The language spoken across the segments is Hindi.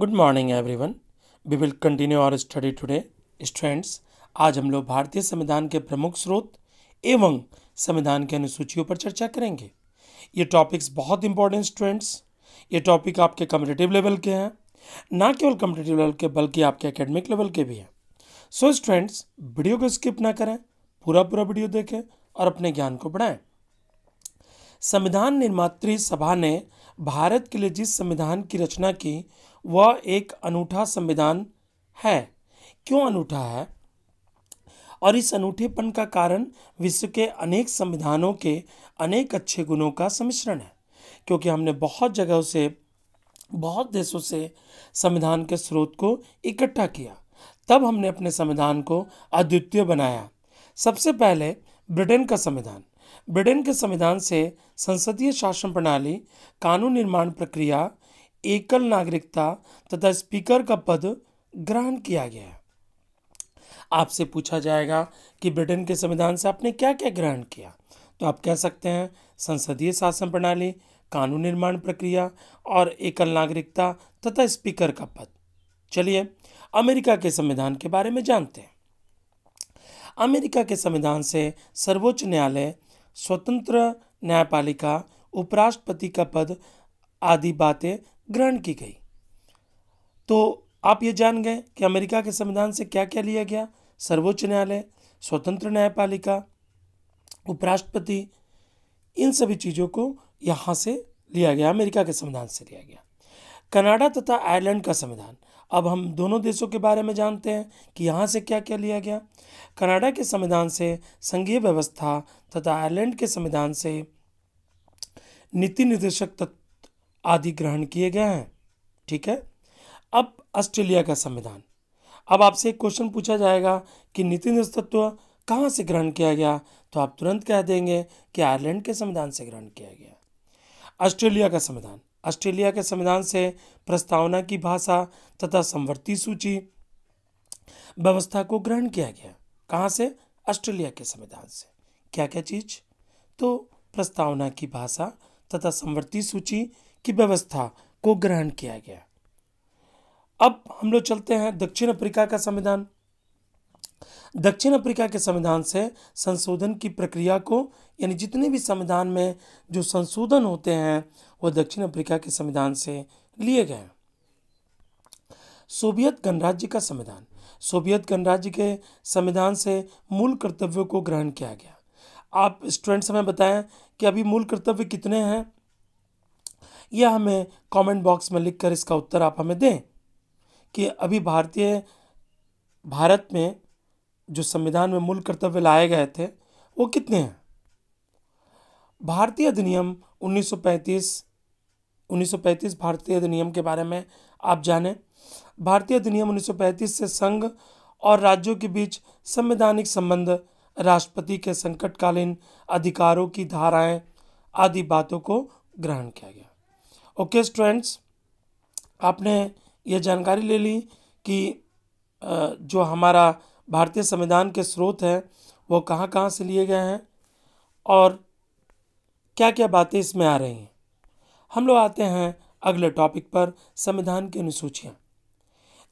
good morning everyone we will continue our study today students आज हम लोग भारतीय संविधान के प्रमुख स्रोत एवं संविधान के अनुसूचियों पर चर्चा करेंगे ये टॉपिक्स बहुत इंपॉर्टेंट स्टूडेंट्स ये टॉपिक आपके कम्पिटेटिव लेवल के हैं ना केवल कम्पिटेटिव लेवल के बल्कि आपके एकेडमिक लेवल के भी हैं सो so, स्टूडेंट्स वीडियो को स्किप ना करें पूरा पूरा वीडियो देखें और अपने ज्ञान को बढ़ाएं संविधान निर्मात्री सभा ने भारत के लिए जिस संविधान की रचना की वह एक अनूठा संविधान है क्यों अनूठा है और इस अनूठेपन का कारण विश्व के अनेक संविधानों के अनेक अच्छे गुणों का सम्मिश्रण है क्योंकि हमने बहुत जगहों से बहुत देशों से संविधान के स्रोत को इकट्ठा किया तब हमने अपने संविधान को अद्वितीय बनाया सबसे पहले ब्रिटेन का संविधान ब्रिटेन के संविधान से संसदीय शासन प्रणाली कानून निर्माण प्रक्रिया एकल नागरिकता तथा स्पीकर का पद ग्रहण किया गया आपसे पूछा जाएगा कि ब्रिटेन के संविधान से आपने क्या क्या ग्रहण किया तो आप कह सकते हैं संसदीय शासन प्रणाली कानून निर्माण प्रक्रिया और एकल नागरिकता तथा स्पीकर का पद चलिए अमेरिका के संविधान के बारे में जानते हैं अमेरिका के संविधान से सर्वोच्च न्यायालय स्वतंत्र न्यायपालिका उपराष्ट्रपति का पद आदि बातें ग्रहण की गई तो आप ये जान गए कि अमेरिका के संविधान से क्या क्या लिया गया सर्वोच्च न्यायालय स्वतंत्र न्यायपालिका उपराष्ट्रपति इन सभी चीज़ों को यहाँ से लिया गया अमेरिका के संविधान से लिया गया कनाडा तथा आयरलैंड का संविधान अब हम दोनों देशों के बारे में जानते हैं कि यहाँ से क्या क्या लिया गया कनाडा के संविधान से संघीय व्यवस्था तथा आयरलैंड के संविधान से नीति निर्देशक तत्व आदि ग्रहण किए गए हैं ठीक है अब ऑस्ट्रेलिया का संविधान अब आपसे एक क्वेश्चन पूछा जाएगा कि नीति निस्तत्व कहाँ से ग्रहण किया गया तो आप तुरंत कह देंगे कि आयरलैंड के संविधान से ग्रहण किया गया ऑस्ट्रेलिया का संविधान ऑस्ट्रेलिया के संविधान से प्रस्तावना की भाषा तथा संवर्ती सूची व्यवस्था को ग्रहण किया गया कहाँ से ऑस्ट्रेलिया के संविधान से क्या क्या चीज़ तो प्रस्तावना की भाषा तथा संवर्ती सूची की व्यवस्था को ग्रहण किया गया अब हम लोग चलते हैं दक्षिण अफ्रीका का संविधान दक्षिण अफ्रीका के संविधान से संशोधन की प्रक्रिया को यानी जितने भी संविधान में जो संशोधन होते हैं वह दक्षिण अफ्रीका के संविधान से लिए गए हैं सोवियत गणराज्य का संविधान सोवियत गणराज्य के संविधान से मूल कर्तव्यों को ग्रहण किया गया आप स्टूडेंट्स हमें बताएं कि अभी मूल कर्तव्य कितने हैं या हमें कमेंट बॉक्स में लिखकर इसका उत्तर आप हमें दें कि अभी भारतीय भारत में जो संविधान में मूल कर्तव्य लाए गए थे वो कितने हैं भारतीय अधिनियम 1935 1935 भारतीय अधिनियम के बारे में आप जानें भारतीय अधिनियम 1935 से संघ और राज्यों के बीच संवैधानिक संबंध राष्ट्रपति के संकटकालीन अधिकारों की धाराएं आदि बातों को ग्रहण किया गया ओके स्टूडेंट्स आपने ये जानकारी ले ली कि जो हमारा भारतीय संविधान के स्रोत हैं वो कहाँ कहाँ से लिए गए हैं और क्या क्या बातें इसमें आ रही हैं हम लोग आते हैं अगले टॉपिक पर संविधान की अनुसूचियाँ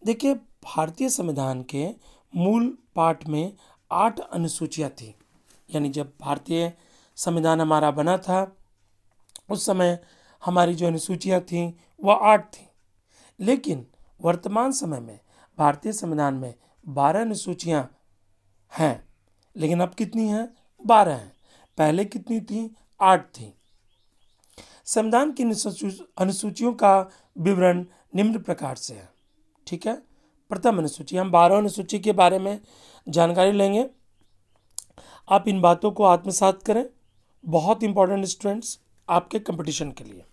देखिए भारतीय संविधान के मूल पाठ में आठ अनुसूचियाँ थी यानी जब भारतीय संविधान हमारा बना था उस समय हमारी जो अनुसूचियाँ थीं वह आठ थीं लेकिन वर्तमान समय में भारतीय संविधान में बारह अनुसूचियाँ हैं लेकिन अब कितनी हैं बारह हैं पहले कितनी थी आठ थीं संविधान की अनुसूचियों का विवरण निम्न प्रकार से है ठीक है प्रथम अनुसूची हम बारह अनुसूची के बारे में जानकारी लेंगे आप इन बातों को आत्मसात करें बहुत इंपॉर्टेंट स्टूडेंट्स आपके कंपटीशन के लिए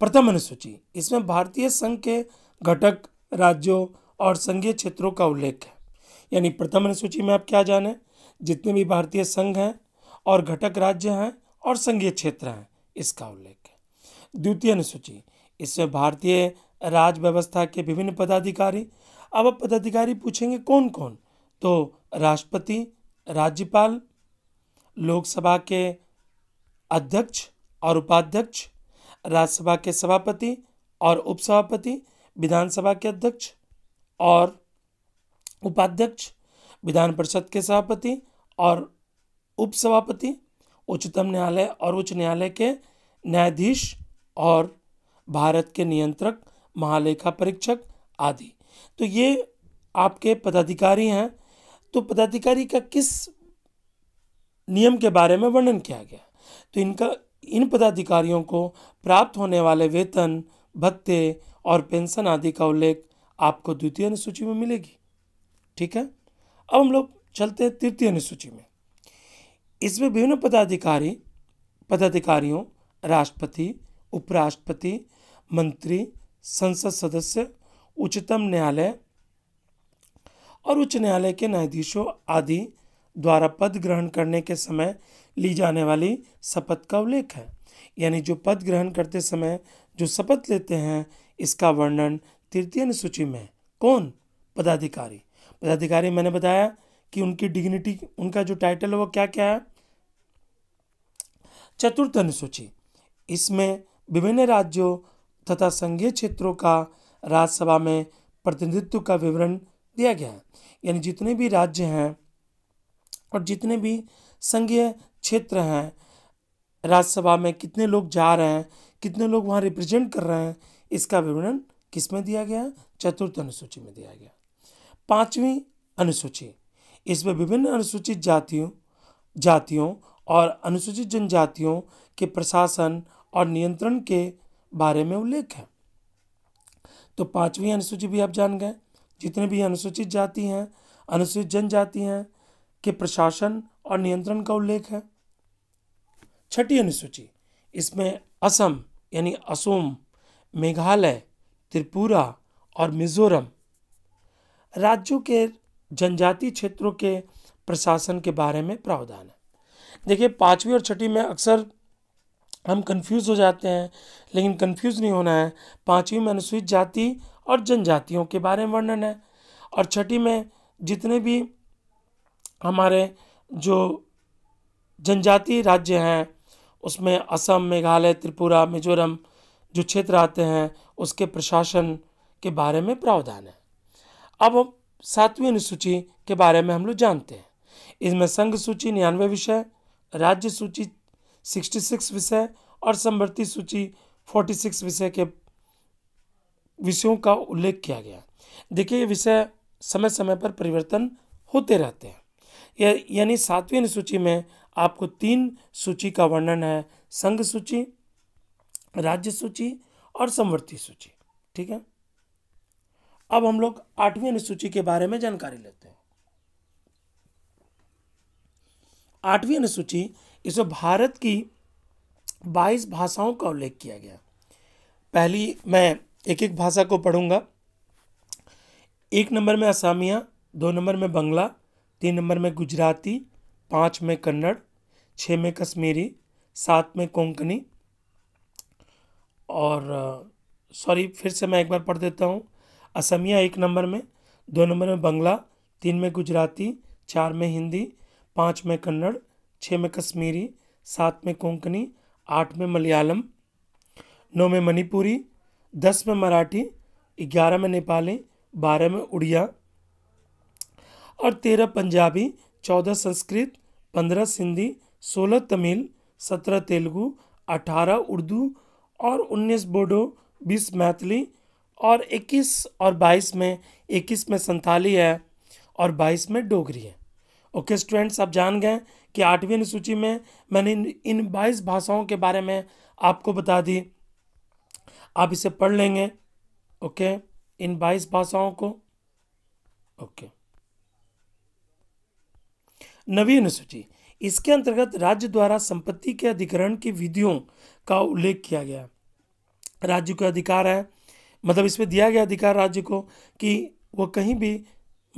प्रथम अनुसूची इसमें भारतीय संघ के घटक राज्यों और संघीय क्षेत्रों का उल्लेख है यानी प्रथम अनुसूची में आप क्या जाने जितने भी भारतीय संघ हैं और घटक राज्य हैं और संघीय क्षेत्र हैं इसका उल्लेख है द्वितीय अनुसूची इसमें भारतीय राज व्यवस्था के विभिन्न पदाधिकारी अब आप पदाधिकारी पूछेंगे कौन कौन तो राष्ट्रपति राज्यपाल लोकसभा के अध्यक्ष और उपाध्यक्ष राज्यसभा के सभापति और उपसभापति विधानसभा के अध्यक्ष और उपाध्यक्ष विधान परिषद के सभापति और उपसभापति उच्चतम न्यायालय और उच्च न्यायालय के न्यायाधीश और भारत के नियंत्रक महालेखा परीक्षक आदि तो ये आपके पदाधिकारी हैं तो पदाधिकारी का किस नियम के बारे में वर्णन किया गया तो इनका इन पदाधिकारियों को प्राप्त होने वाले वेतन भत्ते और पेंशन आदि का उल्लेख आपको द्वितीय अनुसूची में मिलेगी ठीक है अब हम लोग चलते हैं तृतीय अनुसूची में इसमें विभिन्न पदाधिकारी पदाधिकारियों राष्ट्रपति उपराष्ट्रपति मंत्री संसद सदस्य उच्चतम न्यायालय और उच्च न्यायालय के न्यायाधीशों आदि द्वारा पद ग्रहण करने के समय ली जाने वाली शपथ का उल्लेख है यानी जो पद ग्रहण करते समय जो शपथ लेते हैं इसका वर्णन तृतीय अनुसूची में कौन पदाधिकारी पदाधिकारी मैंने बताया कि उनकी डिग्निटी उनका जो टाइटल है वो क्या क्या है चतुर्थ अनुसूची इसमें विभिन्न राज्यों तथा संघीय क्षेत्रों का राज्यसभा में प्रतिनिधित्व का विवरण दिया गया है यानी जितने भी राज्य हैं और जितने भी संघीय क्षेत्र हैं राज्यसभा में कितने लोग जा रहे हैं कितने लोग वहाँ रिप्रेजेंट कर रहे हैं इसका विवरण किस में दिया गया चतुर्थ अनुसूची में दिया गया पांचवी अनुसूची इसमें विभिन्न अनुसूचित जातियों जातियों और अनुसूचित जनजातियों के प्रशासन और नियंत्रण के बारे में उल्लेख है तो पांचवी अनुसूची भी आप जान गए जितने भी अनुसूचित जाति हैं अनुसूचित जनजाति हैं के प्रशासन और नियंत्रण का उल्लेख है छठी अनुसूची इसमें असम यानी असोम मेघालय त्रिपुरा और मिज़ोरम राज्यों के जनजातीय क्षेत्रों के प्रशासन के बारे में प्रावधान है देखिए पाँचवीं और छठी में अक्सर हम कंफ्यूज हो जाते हैं लेकिन कंफ्यूज नहीं होना है पाँचवीं में अनुसूचित जाति और जनजातियों के बारे में वर्णन है और छठी में जितने भी हमारे जो जनजातीय राज्य हैं उसमें असम मेघालय त्रिपुरा मिजोरम जो क्षेत्र आते हैं उसके प्रशासन के बारे में प्रावधान है अब हम सातवीं अनुसूची के बारे में हम लोग जानते हैं इसमें संघ सूची निन्यानवे विषय राज्य सूची सिक्सटी सिक्स विषय और समवर्ती सूची फोर्टी सिक्स विषय के विषयों का उल्लेख किया गया देखिए ये विषय समय समय पर परिवर्तन होते रहते हैं यानी सातवीं अनुसूची में आपको तीन सूची का वर्णन है संघ सूची राज्य सूची और समवर्ती सूची ठीक है अब हम लोग आठवीं अनुसूची के बारे में जानकारी लेते हैं आठवीं अनुसूची इसमें भारत की 22 भाषाओं का उल्लेख किया गया पहली मैं एक एक भाषा को पढ़ूंगा एक नंबर में असामिया दो नंबर में बंगला तीन नंबर में गुजराती पांच में कन्नड़ छः में कश्मीरी सात में कोंकणी और सॉरी फिर से मैं एक बार पढ़ देता हूँ असमिया एक नंबर में दो नंबर में बंगला तीन में गुजराती चार में हिंदी पाँच में कन्नड़ छः में कश्मीरी सात में कोंकणी आठ में मलयालम नौ में मणिपुरी दस में मराठी ग्यारह में नेपाली बारह में उड़िया और तेरह पंजाबी चौदह संस्कृत पंद्रह सिंधी सोलह तमिल सत्रह तेलुगु अठारह उर्दू और उन्नीस बोडो बीस मैथिली और इक्कीस और बाईस में इक्कीस में संथाली है और बाईस में डोगरी है ओके स्टूडेंट्स आप जान गए कि आठवीं अनुसूची में मैंने इन बाईस भाषाओं के बारे में आपको बता दी आप इसे पढ़ लेंगे ओके इन बाईस भाषाओं को ओके नवीन सूची इसके अंतर्गत राज्य द्वारा संपत्ति के अधिग्रहण की विधियों का उल्लेख किया गया राज्य का अधिकार है मतलब इसमें दिया गया अधिकार राज्य को कि वह कहीं भी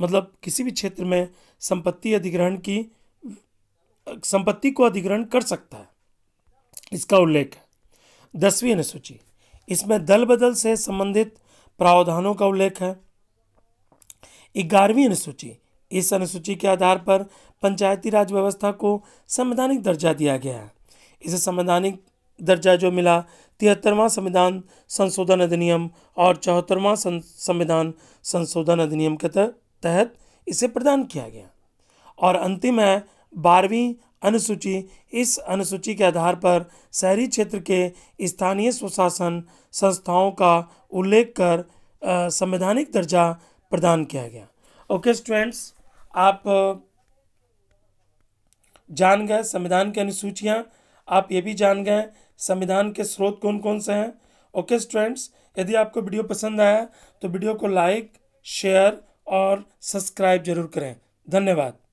मतलब किसी भी क्षेत्र में संपत्ति अधिग्रहण की संपत्ति को अधिग्रहण कर सकता है इसका उल्लेख है दसवीं अनुसूची इसमें दल बदल से संबंधित प्रावधानों का उल्लेख है ग्यारहवीं अनुसूची इस अनुसूची के आधार पर पंचायती राज व्यवस्था को संवैधानिक दर्जा दिया गया इसे संवैधानिक दर्जा जो मिला तिहत्तरवां संविधान संशोधन अधिनियम और चौहत्तरवां संविधान संशोधन अधिनियम के तहत इसे प्रदान किया गया और अंतिम है बारहवीं अनुसूची इस अनुसूची के आधार पर शहरी क्षेत्र के स्थानीय स्वशासन संस्थाओं का उल्लेख कर संवैधानिक दर्जा प्रदान किया गया ओके स्टूडेंट्स आप जान गए संविधान की अनुसूचियाँ आप ये भी जान गए संविधान के स्रोत कौन कौन से हैं ओके स्टूडेंट्स यदि आपको वीडियो पसंद आया तो वीडियो को लाइक शेयर और सब्सक्राइब जरूर करें धन्यवाद